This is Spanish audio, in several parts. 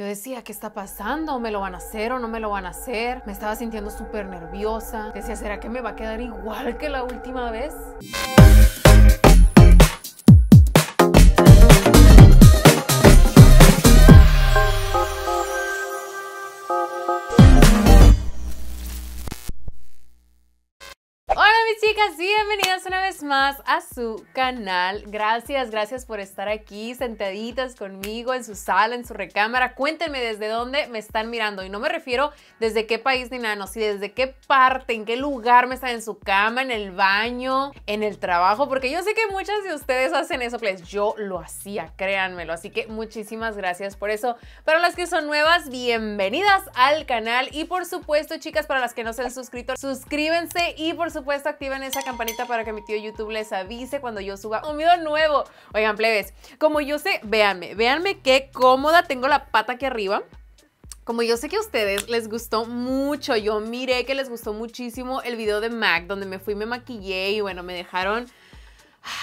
Yo decía, ¿qué está pasando? ¿Me lo van a hacer o no me lo van a hacer? Me estaba sintiendo súper nerviosa. Decía, ¿será que me va a quedar igual que la última vez? Hola mis chicas, sí, bienvenidas una vez más a su canal. Gracias, gracias por estar aquí sentaditas conmigo en su sala, en su recámara. Cuéntenme desde dónde me están mirando y no me refiero desde qué país ni nada, no, si desde qué parte, en qué lugar me están en su cama, en el baño, en el trabajo, porque yo sé que muchas de ustedes hacen eso, pues yo lo hacía, créanmelo. Así que muchísimas gracias por eso. Para las que son nuevas, bienvenidas al canal y por supuesto, chicas, para las que no se han suscrito, suscríbanse y por supuesto activen esa campanita para que mi tío YouTube les avise cuando yo suba un video nuevo. Oigan, plebes, como yo sé, véanme, véanme qué cómoda tengo la pata aquí arriba. Como yo sé que a ustedes les gustó mucho, yo miré que les gustó muchísimo el video de Mac, donde me fui, me maquillé y bueno, me dejaron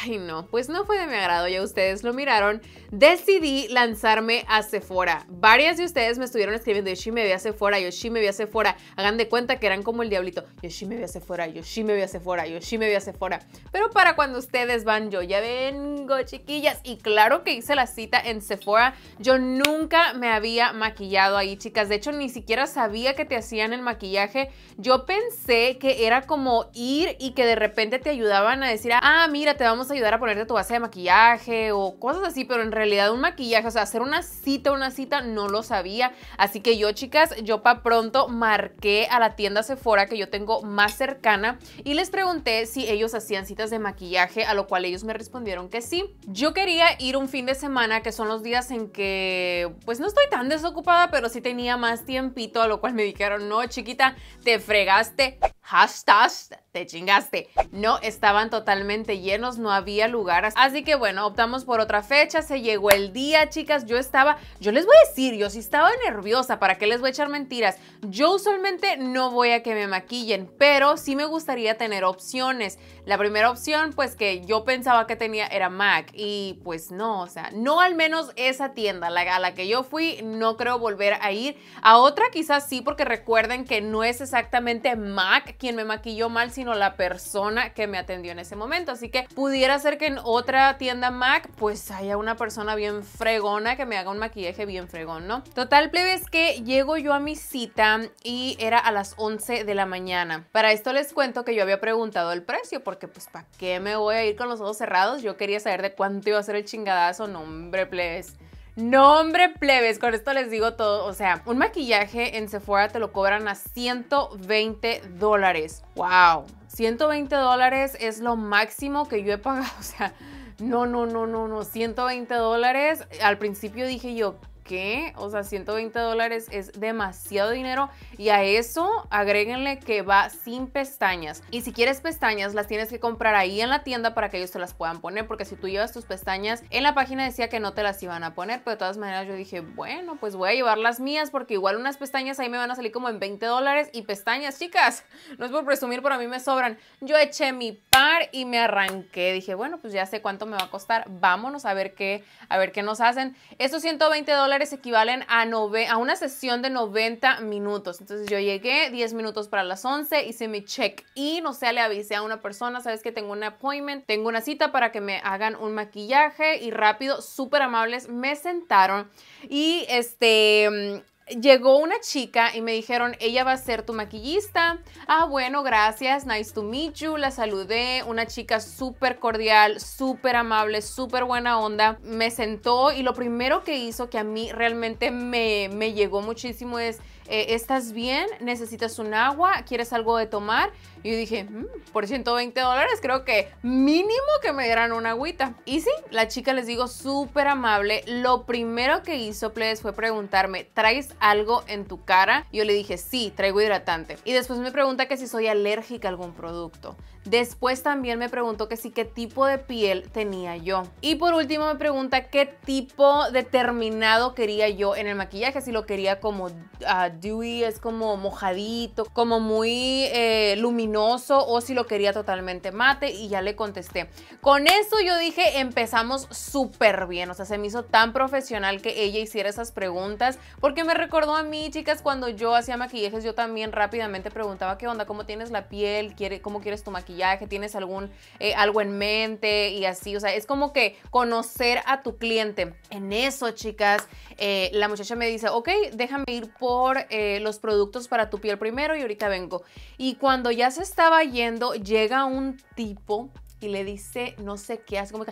Ay, no, pues no fue de mi agrado, ya ustedes lo miraron. Decidí lanzarme a Sephora. Varias de ustedes me estuvieron escribiendo, Yoshi me voy a Sephora, sí me voy a Sephora. Hagan de cuenta que eran como el diablito, Yoshi me voy a Sephora, sí me voy a Sephora, sí me voy a Sephora. Pero para cuando ustedes van, yo ya vengo, chiquillas. Y claro que hice la cita en Sephora. Yo nunca me había maquillado ahí, chicas. De hecho, ni siquiera sabía que te hacían el maquillaje. Yo pensé que era como ir y que de repente te ayudaban a decir, ah, mira, te vamos vamos a ayudar a ponerte tu base de maquillaje o cosas así, pero en realidad un maquillaje, o sea, hacer una cita, una cita, no lo sabía. Así que yo, chicas, yo para pronto marqué a la tienda Sephora que yo tengo más cercana y les pregunté si ellos hacían citas de maquillaje, a lo cual ellos me respondieron que sí. Yo quería ir un fin de semana, que son los días en que, pues no estoy tan desocupada, pero sí tenía más tiempito, a lo cual me dijeron, no, chiquita, te fregaste. Hashtag te chingaste. No estaban totalmente llenos, no había lugares, Así que bueno, optamos por otra fecha, se llegó el día, chicas. Yo estaba, yo les voy a decir, yo sí estaba nerviosa, ¿para qué les voy a echar mentiras? Yo usualmente no voy a que me maquillen, pero sí me gustaría tener opciones. La primera opción, pues que yo pensaba que tenía era MAC y pues no, o sea, no al menos esa tienda la, a la que yo fui, no creo volver a ir. A otra quizás sí, porque recuerden que no es exactamente MAC quien me maquilló mal, sino sino la persona que me atendió en ese momento. Así que pudiera ser que en otra tienda Mac pues haya una persona bien fregona que me haga un maquillaje bien fregón, ¿no? Total, plebes que llego yo a mi cita y era a las 11 de la mañana. Para esto les cuento que yo había preguntado el precio porque pues ¿para qué me voy a ir con los ojos cerrados? Yo quería saber de cuánto iba a ser el chingadazo, no hombre, plebes. No, hombre, plebes, con esto les digo todo. O sea, un maquillaje en Sephora te lo cobran a 120 dólares. ¡Wow! 120 dólares es lo máximo que yo he pagado. O sea, no, no, no, no, no. 120 dólares. Al principio dije yo, qué? O sea, 120 dólares es demasiado dinero y a eso agréguenle que va sin pestañas. Y si quieres pestañas, las tienes que comprar ahí en la tienda para que ellos te las puedan poner, porque si tú llevas tus pestañas, en la página decía que no te las iban a poner, pero de todas maneras yo dije, bueno, pues voy a llevar las mías porque igual unas pestañas ahí me van a salir como en 20 dólares y pestañas, chicas, no es por presumir, pero a mí me sobran. Yo eché mi par y me arranqué. Dije, bueno, pues ya sé cuánto me va a costar, vámonos a ver qué, a ver qué nos hacen. Estos 120 dólares equivalen a, a una sesión de 90 minutos. Entonces yo llegué 10 minutos para las 11, hice mi check-in, o sea, le avisé a una persona, sabes que tengo un appointment, tengo una cita para que me hagan un maquillaje y rápido, súper amables, me sentaron y este llegó una chica y me dijeron, ella va a ser tu maquillista. Ah, bueno, gracias, nice to meet you. La saludé, una chica súper cordial, súper amable, súper buena onda. Me sentó y lo primero que hizo que a mí realmente me, me llegó muchísimo es eh, ¿estás bien? ¿Necesitas un agua? ¿Quieres algo de tomar? Y yo dije, mm, por 120 dólares creo que mínimo que me dieran una agüita. Y sí, la chica les digo súper amable. Lo primero que hizo Pledes fue preguntarme, ¿traes algo en tu cara? Yo le dije, sí, traigo hidratante. Y después me pregunta que si soy alérgica a algún producto. Después también me preguntó que sí, qué tipo de piel tenía yo. Y por último me pregunta qué tipo determinado quería yo en el maquillaje, si lo quería como ah, dewy, es como mojadito, como muy eh, luminoso o si lo quería totalmente mate y ya le contesté. Con eso yo dije empezamos súper bien, o sea, se me hizo tan profesional que ella hiciera esas preguntas porque me recordó a mí, chicas, cuando yo hacía maquillajes yo también rápidamente preguntaba qué onda, cómo tienes la piel, cómo quieres tu maquillaje que tienes algún, eh, algo en mente y así. O sea, es como que conocer a tu cliente. En eso, chicas, eh, la muchacha me dice, ok, déjame ir por eh, los productos para tu piel primero y ahorita vengo. Y cuando ya se estaba yendo, llega un tipo y le dice, no sé qué hace, como que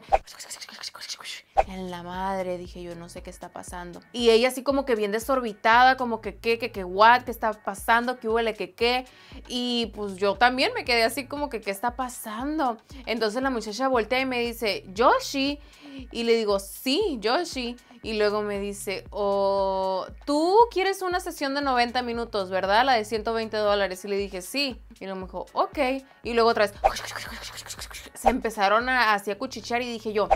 en la madre, dije yo, no sé qué está pasando. Y ella así como que bien desorbitada, como que qué, que qué, what, qué está pasando, qué huele, que qué. Y pues yo también me quedé así como que qué está pasando. Entonces la muchacha voltea y me dice, Yoshi. Y le digo, sí, Yoshi. Y luego me dice, oh, tú quieres una sesión de 90 minutos, ¿verdad? La de 120 dólares. Y le dije, sí. Y luego me dijo, ok. Y luego otra vez, se empezaron a, así a cuchichar y dije yo,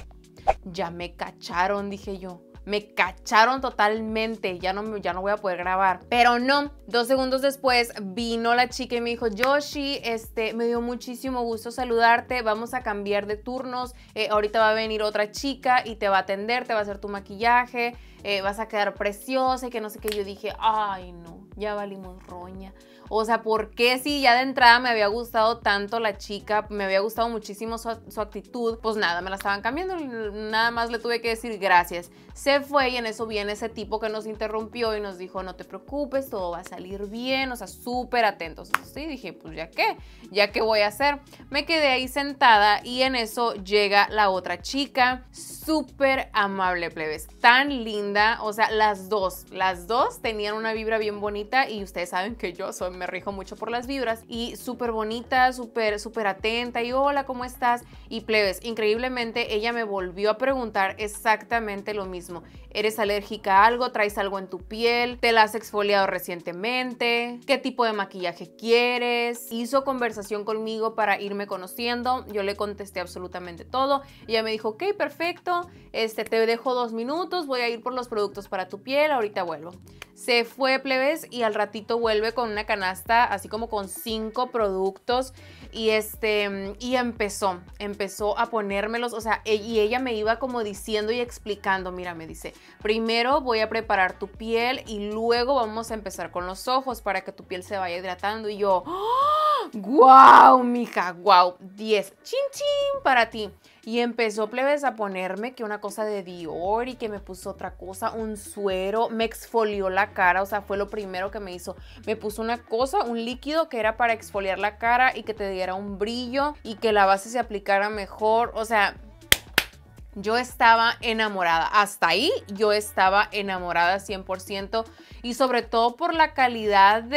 ya me cacharon, dije yo. Me cacharon totalmente, ya no, ya no voy a poder grabar. Pero no, dos segundos después vino la chica y me dijo, Yoshi, este, me dio muchísimo gusto saludarte, vamos a cambiar de turnos, eh, ahorita va a venir otra chica y te va a atender, te va a hacer tu maquillaje, eh, vas a quedar preciosa y que no sé qué. Yo dije, ay no, ya valimos roña. O sea, ¿por qué si ya de entrada me había gustado tanto la chica, me había gustado muchísimo su, actitud? Pues nada, me la estaban cambiando, nada más le tuve que decir gracias. Se fue y en eso viene ese tipo que nos interrumpió y nos dijo, no te preocupes, todo va a salir bien, o sea, súper atentos. Sí, dije, pues ya qué, ya qué voy a hacer. Me quedé ahí sentada y en eso llega la otra chica, súper amable, plebes, tan linda, o sea, las dos, las dos tenían una vibra bien bonita y ustedes saben que yo soy, me rijo mucho por las vibras y súper bonita, súper, súper atenta y hola, ¿cómo estás? Y plebes, increíblemente ella me volvió a preguntar exactamente lo mismo. ¿Eres alérgica a algo? ¿Traes algo en tu piel? ¿Te la has exfoliado recientemente? ¿Qué tipo de maquillaje quieres? Hizo conversación conmigo para irme conociendo. Yo le contesté absolutamente todo. Ella me dijo, ok, perfecto, este, te dejo dos minutos, voy a ir por los productos para tu piel, ahorita vuelvo se fue plebes y al ratito vuelve con una canasta así como con cinco productos y este y empezó, empezó a ponérmelos, o sea, e, y ella me iba como diciendo y explicando, mira, me dice, primero voy a preparar tu piel y luego vamos a empezar con los ojos para que tu piel se vaya hidratando y yo, ¡Ah! ¡guau, ¡Wow, mija! ¡Guau! ¡Wow! 10, chin chin para ti. Y empezó plebes a ponerme que una cosa de Dior y que me puso otra cosa, un suero, me exfolió la cara, o sea, fue lo primero que me hizo. Me puso una cosa, un líquido que era para exfoliar la cara y que te diera un brillo y que la base se aplicara mejor, o sea, yo estaba enamorada. Hasta ahí yo estaba enamorada 100% y sobre todo por la calidad mm,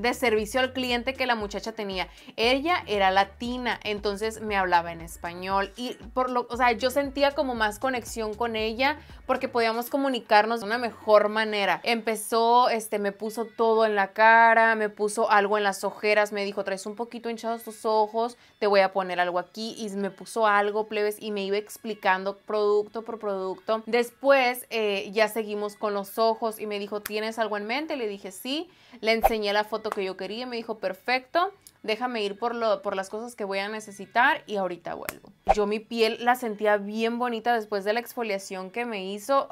de, servicio al cliente que la muchacha tenía. Ella era latina, entonces me hablaba en español y por lo, o sea, yo sentía como más conexión con ella porque podíamos comunicarnos de una mejor manera. Empezó, este, me puso todo en la cara, me puso algo en las ojeras, me dijo, traes un poquito hinchados tus ojos, te voy a poner algo aquí y me puso algo, plebes, y me iba explicando producto por producto. Después eh, ya seguimos con los ojos y me dijo, tienes algo en mente? Le dije, sí, le enseñé la foto que yo quería, me dijo, perfecto, déjame ir por, lo, por las cosas que voy a necesitar y ahorita vuelvo. Yo mi piel la sentía bien bonita después de la exfoliación que me hizo.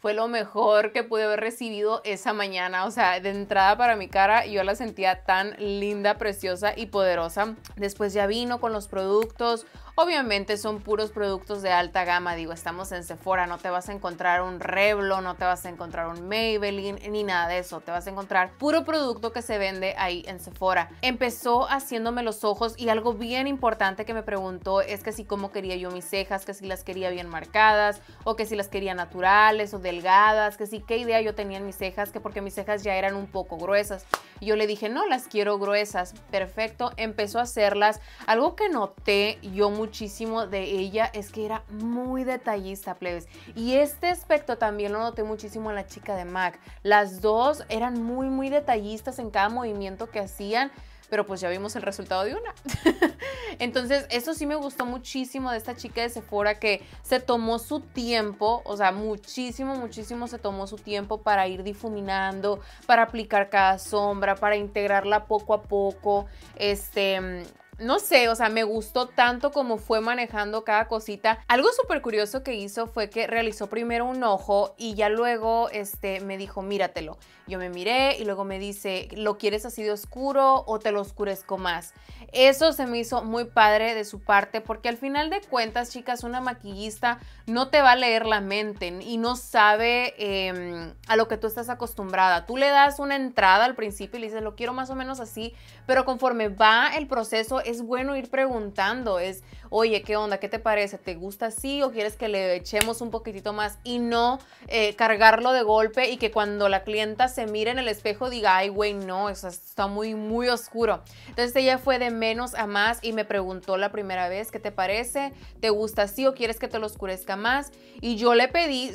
fue lo mejor que pude haber recibido esa mañana. O sea, de entrada para mi cara yo la sentía tan linda, preciosa y poderosa. Después ya vino con los productos. Obviamente son puros productos de alta gama, digo, estamos en Sephora, no te vas a encontrar un Revlon, no te vas a encontrar un Maybelline ni nada de eso, te vas a encontrar puro producto que se vende ahí en Sephora. Empezó haciéndome los ojos y algo bien importante que me preguntó es que si cómo quería yo mis cejas, que si las quería bien marcadas o que si las quería naturales o delgadas, que si qué idea yo tenía en mis cejas, que porque mis cejas ya eran un poco gruesas yo le dije, no, las quiero gruesas. Perfecto, empezó a hacerlas. Algo que noté yo muchísimo de ella es que era muy detallista, plebes. Y este aspecto también lo noté muchísimo en la chica de Mac. Las dos eran muy, muy detallistas en cada movimiento que hacían pero pues ya vimos el resultado de una. Entonces, eso sí me gustó muchísimo de esta chica de Sephora que se tomó su tiempo, o sea, muchísimo, muchísimo se tomó su tiempo para ir difuminando, para aplicar cada sombra, para integrarla poco a poco. Este, no sé, o sea, me gustó tanto como fue manejando cada cosita. Algo súper curioso que hizo fue que realizó primero un ojo y ya luego este, me dijo, míratelo. Yo me miré y luego me dice, ¿lo quieres así de oscuro o te lo oscurezco más? Eso se me hizo muy padre de su parte porque al final de cuentas, chicas, una maquillista no te va a leer la mente y no sabe em, a lo que tú estás acostumbrada. Tú le das una entrada al principio y le dices, lo quiero más o menos así, pero conforme va el proceso, es bueno ir preguntando, es, oye, ¿qué onda? ¿Qué te parece? ¿Te gusta así o quieres que le echemos un poquitito más? Y no eh, cargarlo de golpe y que cuando la clienta se mire en el espejo diga, ay, güey, no, eso está muy, muy oscuro. Entonces ella fue de menos a más y me preguntó la primera vez, ¿qué te parece? ¿Te gusta así o quieres que te lo oscurezca más? Y yo le pedí,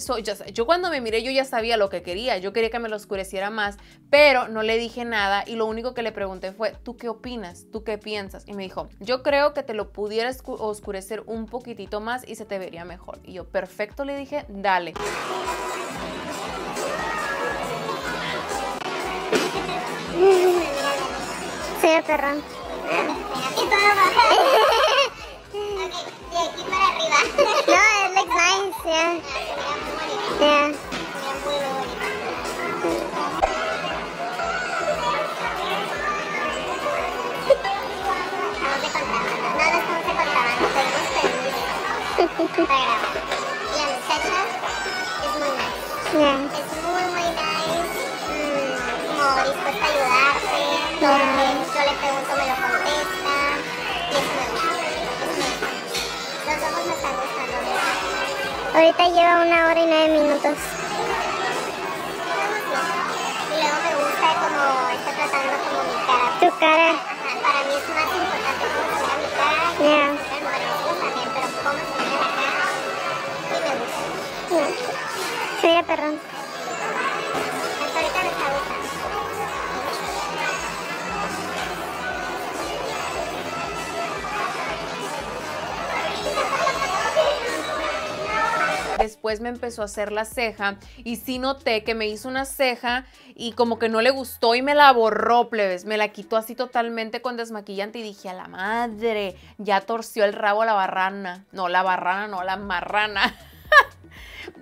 yo, cuando me miré yo ya sabía lo que quería, yo quería que me lo oscureciera más, pero no le dije nada y lo único que le pregunté fue, ¿tú qué opinas? ¿Tú qué piensas? dijo, yo creo que te lo pudiera oscurecer un poquitito más y se te vería mejor. Y yo, perfecto, le dije, dale. de aquí para arriba. no, nice, Y La muchacha es muy nice. Es muy, muy nice. Mm, como dispuesta a ayudarte. Yo le pregunto, me lo contesta. Y es muy nice. Los ojos me están gustando Ahorita lleva una hora y nueve minutos. Y luego me gusta como está tratando como mi cara. Tu cara. para mí es más importante como mi cara. Yeah. El también, pero como después me empezó a hacer la ceja y sí noté que me hizo una ceja y como que no le gustó y me la borró, plebes, me la quitó así totalmente con desmaquillante y dije, a la madre, ya torció el rabo a la barrana, no, la barrana, no, la marrana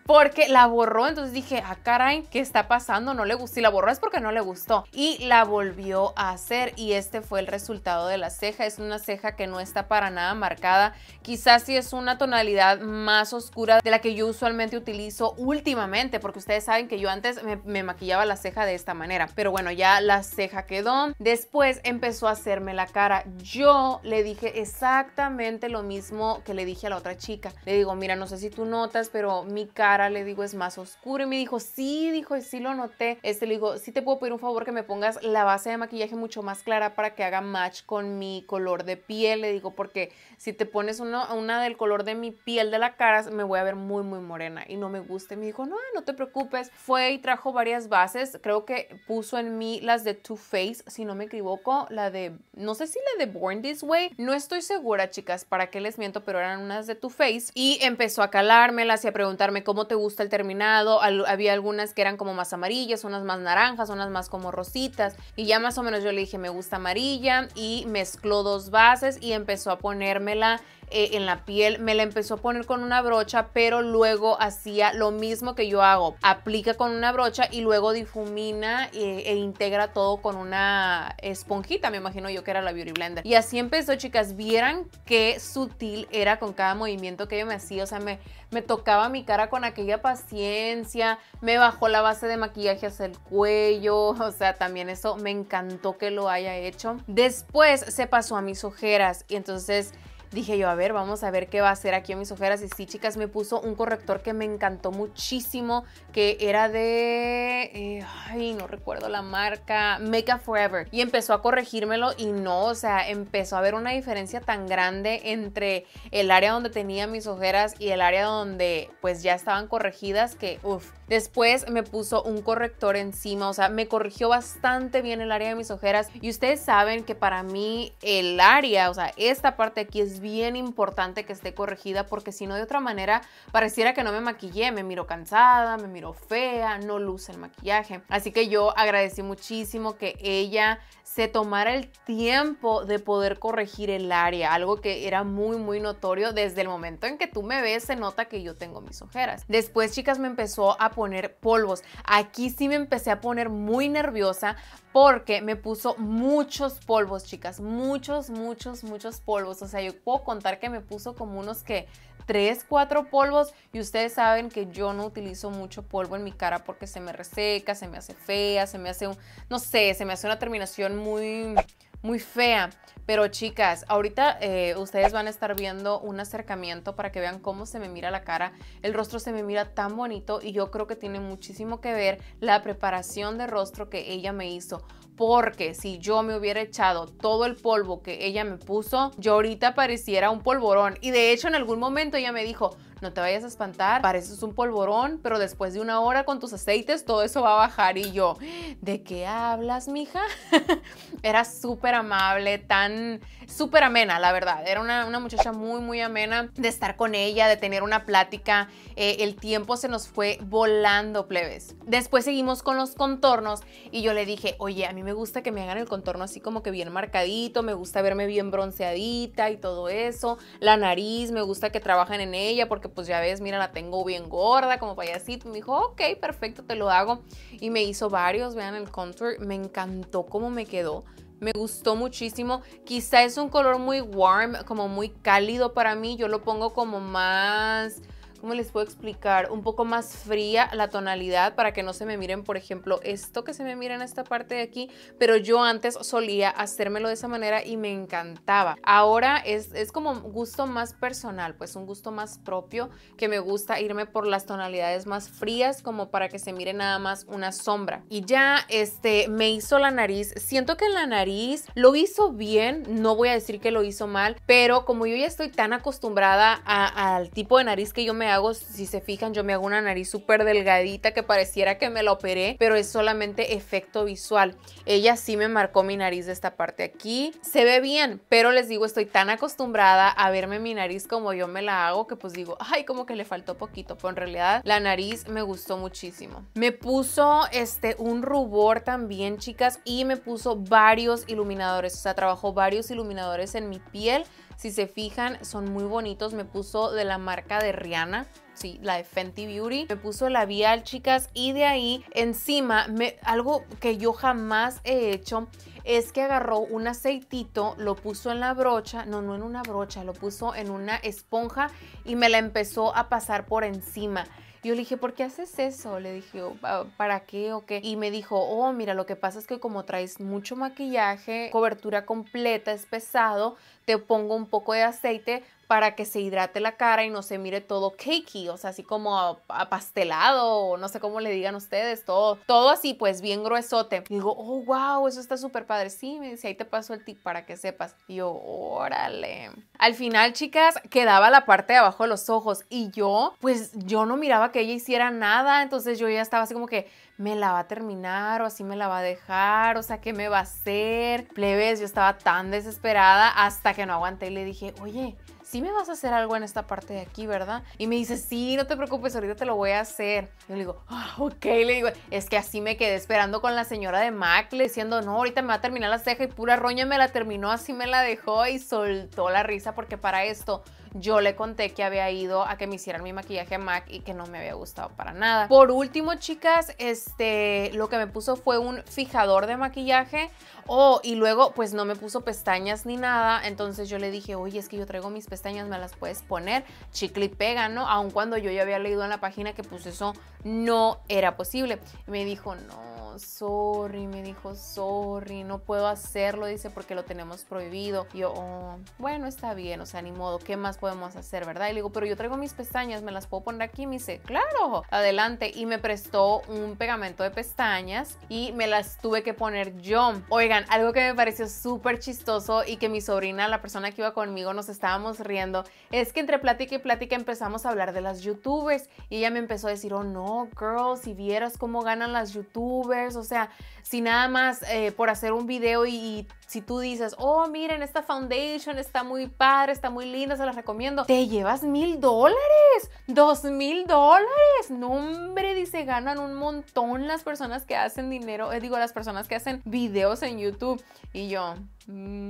porque la borró. Entonces dije, ah, caray, ¿qué está pasando? No le gustó. Si la borró es porque no le gustó. Y la volvió a hacer y este fue el resultado de la ceja. Es una ceja que no está para nada marcada. Quizás si es una tonalidad más oscura de la que yo usualmente utilizo últimamente, porque ustedes saben que yo antes me, me maquillaba la ceja de esta manera. Pero bueno, ya la ceja quedó. Después empezó a hacerme la cara. Yo le dije exactamente lo mismo que le dije a la otra chica. Le digo, mira, no sé si tú notas, pero mi cara le digo, es más oscuro. Y me dijo, sí, dijo, sí lo noté. Este le digo, si te puedo pedir un favor que me pongas la base de maquillaje mucho más clara para que haga match con mi color de piel. Le digo, porque si te pones una del color de mi piel de la cara, me voy a ver muy, muy morena y no me gusta. Y me dijo, no, no te preocupes. Fue y trajo varias bases. Creo que puso en mí las de Too Faced, si no me equivoco, la de, no sé si la de Born This Way. No estoy segura, chicas, para qué les miento, pero eran unas de Too Faced. Y empezó a calármelas y a preguntarme cómo te gusta el terminado, había algunas que eran como más amarillas, unas más naranjas, unas más como rositas y ya más o menos yo le dije me gusta amarilla y mezcló dos bases y empezó a ponérmela eh, en la piel. Me la empezó a poner con una brocha, pero luego hacía lo mismo que yo hago. Aplica con una brocha y luego difumina eh, e, integra todo con una esponjita, me imagino yo que era la Beauty Blender. Y así empezó, chicas. Vieran qué sutil era con cada movimiento que yo me hacía. O sea, me, me tocaba mi cara con aquella paciencia, me bajó la base de maquillaje hacia el cuello, o sea, también eso me encantó que lo haya hecho. Después se pasó a mis ojeras y entonces dije yo, a ver, vamos a ver qué va a hacer aquí en mis ojeras. Y sí, chicas, me puso un corrector que me encantó muchísimo, que era de... Eh, ay, no recuerdo la marca, Makeup Forever. Y empezó a corregírmelo y no, o sea, empezó a ver una diferencia tan grande entre el área donde tenía mis ojeras y el área donde pues ya estaban corregidas que, uff. Después me puso un corrector encima, o sea, me corrigió bastante bien el área de mis ojeras. Y ustedes saben que para mí el área, o sea, esta parte aquí es bien importante que esté corregida porque si no de otra manera pareciera que no me maquillé, me miro cansada, me miro fea, no luce el maquillaje. Así que yo agradecí muchísimo que ella se tomara el tiempo de poder corregir el área, algo que era muy muy notorio desde el momento en que tú me ves se nota que yo tengo mis ojeras. Después chicas me empezó a poner polvos, aquí sí me empecé a poner muy nerviosa porque me puso muchos polvos chicas, muchos, muchos, muchos polvos, o sea yo contar que me puso como unos que 3, 4 polvos y ustedes saben que yo no utilizo mucho polvo en mi cara porque se me reseca, se me hace fea, se me hace un, no sé, se me hace una terminación muy muy fea. Pero chicas, ahorita eh, ustedes van a estar viendo un acercamiento para que vean cómo se me mira la cara. El rostro se me mira tan bonito y yo creo que tiene muchísimo que ver la preparación de rostro que ella me hizo. Porque si yo me hubiera echado todo el polvo que ella me puso, yo ahorita pareciera un polvorón. Y de hecho en algún momento ella me dijo, no te vayas a espantar, pareces un polvorón, pero después de una hora con tus aceites todo eso va a bajar. Y yo, ¿de qué hablas, mija? era súper amable, tan súper amena, la verdad. Era una, muchacha muy, muy amena de estar con ella, de tener una plática. Eh, el tiempo se nos fue volando, plebes. Después seguimos con los contornos y yo le dije, oye, a mí me gusta que me hagan el contorno así como que bien marcadito, me gusta verme bien bronceadita y todo eso. La nariz, me gusta que trabajen en ella porque pues ya ves, mira, la tengo bien gorda como payasito. Me dijo, ok, perfecto, te lo hago. Y me hizo varios, vean el contour, me encantó cómo me quedó. Me gustó muchísimo. Quizá es un color muy warm, como muy cálido para mí. Yo lo pongo como más ¿cómo les puedo explicar? Un poco más fría la tonalidad para que no se me miren, por ejemplo, esto que se me mira en esta parte de aquí, pero yo antes solía hacérmelo de esa manera y me encantaba. Ahora es, es como gusto más personal, pues un gusto más propio, que me gusta irme por las tonalidades más frías como para que se mire nada más una sombra. Y ya este me hizo la nariz, siento que la nariz lo hizo bien, no voy a decir que lo hizo mal, pero como yo ya estoy tan acostumbrada al tipo de nariz que yo me hago, si se fijan, yo me hago una nariz súper delgadita que pareciera que me la operé, pero es solamente efecto visual. Ella sí me marcó mi nariz de esta parte aquí. Se ve bien, pero les digo, estoy tan acostumbrada a verme mi nariz como yo me la hago que pues digo, ay, como que le faltó poquito, pero en realidad la nariz me gustó muchísimo. Me puso este un rubor también, chicas, y me puso varios iluminadores, o sea, trabajó varios iluminadores en mi piel si se fijan, son muy bonitos. Me puso de la marca de Rihanna. Sí, la de Fenty Beauty. Me puso labial, chicas, y de ahí encima, me, algo que yo jamás he hecho es que agarró un aceitito, lo puso en la brocha, no, no en una brocha, lo puso en una esponja y me la empezó a pasar por encima. Yo le dije, ¿por qué haces eso? Le dije, oh, ¿para qué o qué? Y me dijo, oh, mira, lo que pasa es que como traes mucho maquillaje, cobertura completa, es pesado, te pongo un poco de aceite para que se hidrate la cara y no se mire todo cakey, o sea, así como apastelado, o no sé cómo le digan ustedes, todo, todo así, pues bien gruesote. digo, oh, wow, eso está súper padre. Sí, me dice, ahí te paso el tip para que sepas. Y órale. Al final, chicas, quedaba la parte de abajo de los ojos y yo, pues yo no miraba que ella hiciera nada, entonces yo ya estaba así como que, me la va a terminar o así me la va a dejar, o sea, ¿qué me va a hacer? Plebes, yo estaba tan desesperada hasta que no aguanté y le dije, oye, sí me vas a hacer algo en esta parte de aquí, ¿verdad? Y me dice, sí, no te preocupes, ahorita te lo voy a hacer. yo le digo, ah, ok, le digo, es que así me quedé esperando con la señora de Mac, le diciendo, no, ahorita me va a terminar la ceja y pura roña me la terminó, así me la dejó y soltó la risa porque para esto yo le conté que había ido a que me hicieran mi maquillaje MAC y que no me había gustado para nada. Por último, chicas, este, lo que me puso fue un fijador de maquillaje. Oh, y luego pues no me puso pestañas ni nada, entonces yo le dije, oye, es que yo traigo mis pestañas, me las puedes poner, chicle pega, ¿no? Aun cuando yo ya había leído en la página que pues eso no era posible. me dijo, no, sorry, me dijo, sorry, no puedo hacerlo, dice, porque lo tenemos prohibido. yo, oh, bueno, está bien, o sea, ni modo, ¿qué más podemos hacer, ¿verdad? Y le digo, pero yo traigo mis pestañas, ¿me las puedo poner aquí? Me dice, claro, adelante. Y me prestó un pegamento de pestañas y me las tuve que poner yo. Oigan, algo que me pareció súper chistoso y que mi sobrina, la persona que iba conmigo, nos estábamos riendo, es que entre plática y plática empezamos a hablar de las youtubers y ella me empezó a decir, oh no, girl, si vieras cómo ganan las youtubers, o sea, si nada más eh, por hacer un video y, si tú dices, oh, miren, esta foundation está muy padre, está muy linda, se las recomiendo te llevas mil dólares, dos mil dólares. No, hombre, dice, ganan un montón las personas que hacen dinero, eh, digo, las personas que hacen videos en YouTube. Y yo, mmm,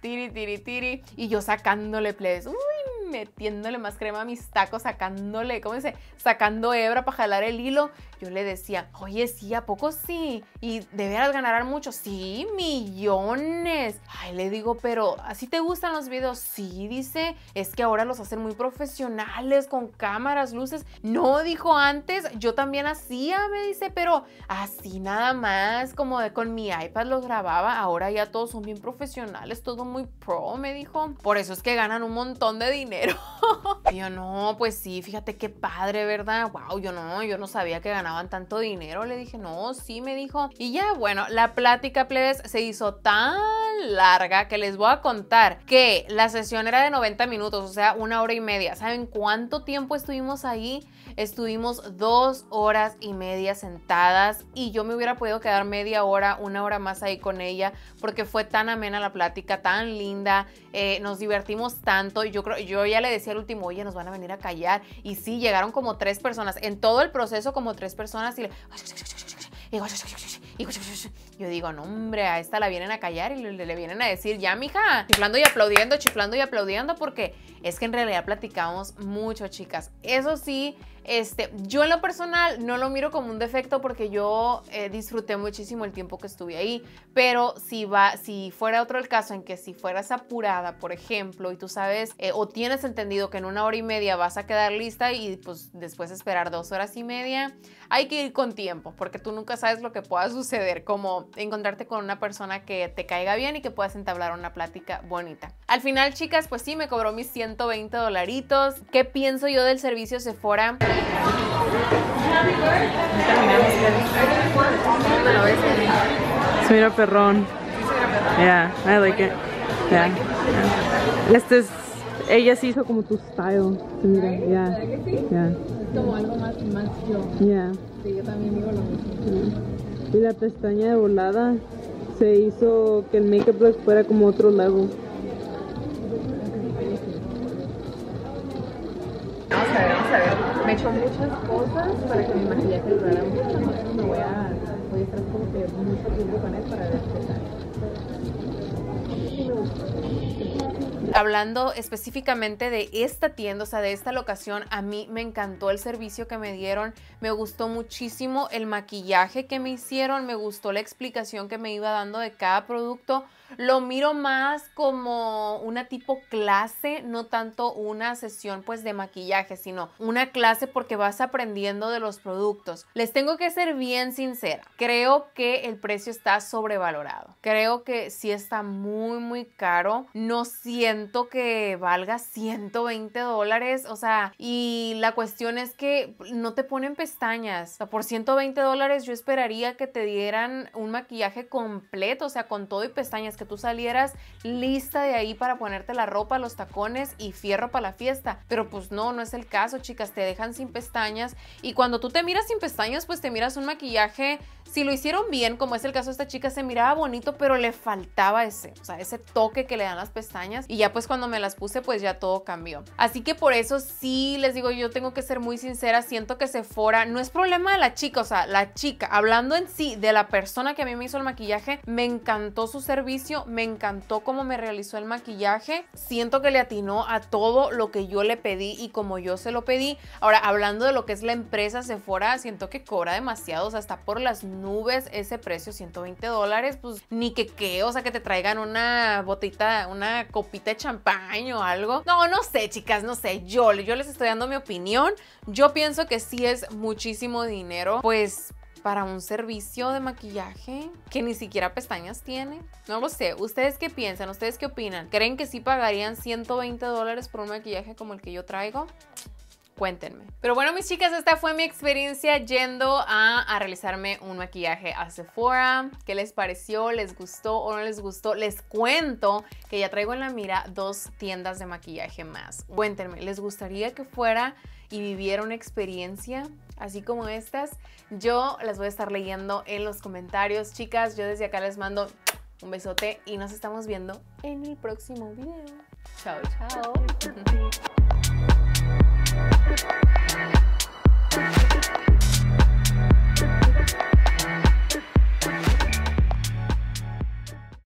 tiri, tiri, tiri. Y yo sacándole play Uy, metiéndole más crema a mis tacos, sacándole, ¿cómo dice? Sacando hebra para jalar el hilo. Yo le decía, oye, sí, ¿a poco sí? Y deberás ganar mucho. Sí, millones. Ay, le digo, pero ¿así te gustan los videos? Sí, dice, es que ahora los hacen muy profesionales, con cámaras, luces. No, dijo antes, yo también hacía, me dice, pero así nada más, como de, con mi iPad los grababa. Ahora ya todos son bien profesionales, todo muy pro, me dijo. Por eso es que ganan un montón de dinero pero yo, no, pues sí, fíjate qué padre, ¿verdad? Wow, yo no, yo no sabía que ganaban tanto dinero. Le dije, no, sí, me dijo. Y ya, bueno, la plática, plebes, se hizo tan larga que les voy a contar que la sesión era de 90 minutos, o sea, una hora y media. ¿Saben cuánto tiempo estuvimos ahí? Estuvimos dos horas y media sentadas y yo me hubiera podido quedar media hora, una hora más ahí con ella porque fue tan amena la plática, tan linda, eh, nos divertimos tanto. Yo creo, yo ya le decía al último, oye, nos van a venir a callar. Y sí, llegaron como tres personas, en todo el proceso como tres personas y Yo digo, no, hombre, a esta la vienen a callar y le, le, vienen a decir, ya, mija, chiflando y aplaudiendo, chiflando y aplaudiendo, porque es que en realidad platicamos mucho, chicas. Eso sí, este, yo en lo personal no lo miro como un defecto porque yo eh, disfruté muchísimo el tiempo que estuve ahí, pero si va, si fuera otro el caso en que si fueras apurada, por ejemplo, y tú sabes eh, o tienes entendido que en una hora y media vas a quedar lista y pues después esperar dos horas y media, hay que ir con tiempo porque tú nunca sabes lo que pueda suceder, como encontrarte con una persona que te caiga bien y que puedas entablar una plática bonita. Al final, chicas, pues sí, me cobró mis 120 dolaritos. ¿Qué pienso yo del servicio Sephora? Se mira perrón. Yeah, I like it. Yeah. Este es, ella se hizo como tu style. Se mira, yeah. Es Como algo más, yo. Yeah. Sí, yo también digo lo mismo. Y la pestaña de volada se hizo que el make-up fuera como otro lago. son muchas cosas para que mi maquillaje durara mucho, entonces me voy a, voy a estar como que mucho tiempo con él para ver qué tal. hablando específicamente de esta tienda, o sea, de esta locación, a mí me encantó el servicio que me dieron, me gustó muchísimo el maquillaje que me hicieron, me gustó la explicación que me iba dando de cada producto. Lo miro más como una tipo clase, no tanto una sesión pues de maquillaje, sino una clase porque vas aprendiendo de los productos. Les tengo que ser bien sincera, creo que el precio está sobrevalorado. Creo que sí está muy muy caro, no siento que valga 120 dólares, o sea, y la cuestión es que no te ponen pestañas, o sea, por 120 dólares yo esperaría que te dieran un maquillaje completo, o sea, con todo y pestañas, que tú salieras lista de ahí para ponerte la ropa, los tacones y fierro para la fiesta, pero pues no, no es el caso, chicas, te dejan sin pestañas y cuando tú te miras sin pestañas, pues te miras un maquillaje, si lo hicieron bien, como es el caso de esta chica, se miraba bonito, pero le faltaba ese, o sea, ese toque que le dan las pestañas y ya pues pues, cuando me las puse pues ya todo cambió. Así que por eso sí les digo, yo tengo que ser muy sincera, siento que Sephora no es problema de la chica, o sea, la chica, hablando en sí de la persona que a mí me hizo el maquillaje, me encantó su servicio, me encantó cómo me realizó el maquillaje, siento que le atinó a todo lo que yo le pedí y como yo se lo pedí. Ahora, hablando de lo que es la empresa Sephora, siento que cobra demasiado, o sea, está por las nubes ese precio, 120 dólares, pues ni que qué, o sea, que te traigan una botita, una copita champán o algo. No, no sé, chicas, no sé. Yo, yo les estoy dando mi opinión. Yo pienso que sí es muchísimo dinero, pues para un servicio de maquillaje que ni siquiera pestañas tiene. No lo sé. ¿Ustedes qué piensan? ¿Ustedes qué opinan? ¿Creen que sí pagarían 120 dólares por un maquillaje como el que yo traigo? cuéntenme. Pero bueno, mis chicas, esta fue mi experiencia yendo a, realizarme un maquillaje a Sephora. ¿Qué les pareció? ¿Les gustó o no les gustó? Les cuento que ya traigo en la mira dos tiendas de maquillaje más. Cuéntenme, ¿les gustaría que fuera y viviera una experiencia así como estas? Yo las voy a estar leyendo en los comentarios, chicas. Yo desde acá les mando un besote y nos estamos viendo en el próximo video. Chao, chao. Thank you.